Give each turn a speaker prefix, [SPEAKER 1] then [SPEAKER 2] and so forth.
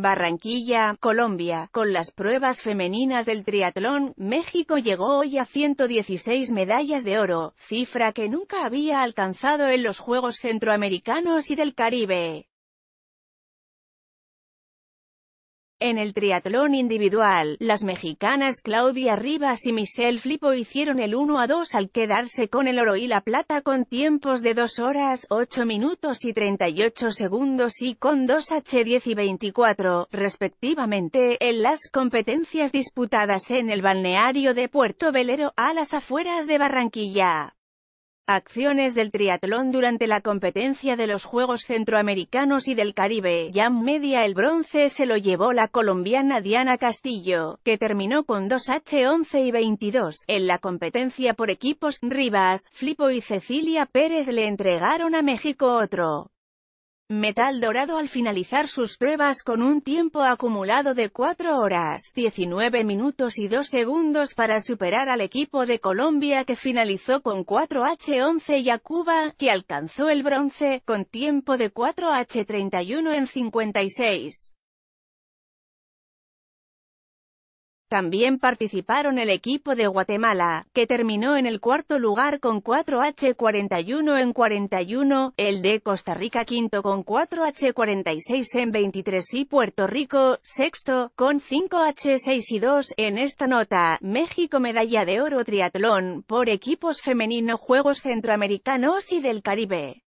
[SPEAKER 1] Barranquilla, Colombia, con las pruebas femeninas del triatlón, México llegó hoy a 116 medallas de oro, cifra que nunca había alcanzado en los Juegos Centroamericanos y del Caribe. En el triatlón individual, las mexicanas Claudia Rivas y Michelle Flipo hicieron el 1 a 2 al quedarse con el oro y la plata con tiempos de 2 horas, 8 minutos y 38 segundos y con 2h10 y 24, respectivamente, en las competencias disputadas en el balneario de Puerto Velero, a las afueras de Barranquilla. Acciones del triatlón durante la competencia de los Juegos Centroamericanos y del Caribe. Ya Media el bronce se lo llevó la colombiana Diana Castillo, que terminó con 2H11 y 22. En la competencia por equipos, Rivas, Flipo y Cecilia Pérez le entregaron a México otro metal dorado al finalizar sus pruebas con un tiempo acumulado de 4 horas, 19 minutos y 2 segundos para superar al equipo de Colombia que finalizó con 4H11 y a Cuba, que alcanzó el bronce, con tiempo de 4H31 en 56. También participaron el equipo de Guatemala, que terminó en el cuarto lugar con 4H41 en 41, el de Costa Rica quinto con 4H46 en 23 y Puerto Rico sexto con 5H6 y 2. En esta nota, México medalla de oro triatlón por equipos femenino Juegos Centroamericanos y del Caribe.